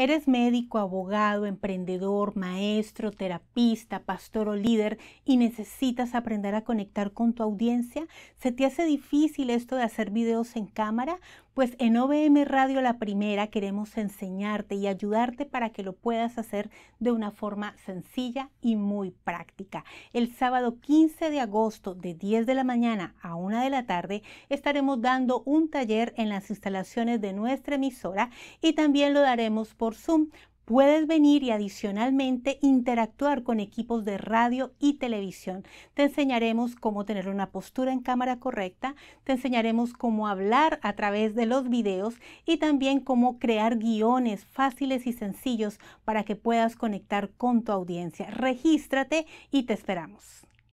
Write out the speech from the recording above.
Eres médico, abogado, emprendedor, maestro, terapista, pastor o líder y necesitas aprender a conectar con tu audiencia. ¿Se te hace difícil esto de hacer videos en cámara? Pues en OBM Radio La Primera queremos enseñarte y ayudarte para que lo puedas hacer de una forma sencilla y muy práctica. El sábado 15 de agosto de 10 de la mañana a 1 de la tarde estaremos dando un taller en las instalaciones de nuestra emisora y también lo daremos por Zoom Puedes venir y adicionalmente interactuar con equipos de radio y televisión. Te enseñaremos cómo tener una postura en cámara correcta, te enseñaremos cómo hablar a través de los videos y también cómo crear guiones fáciles y sencillos para que puedas conectar con tu audiencia. Regístrate y te esperamos.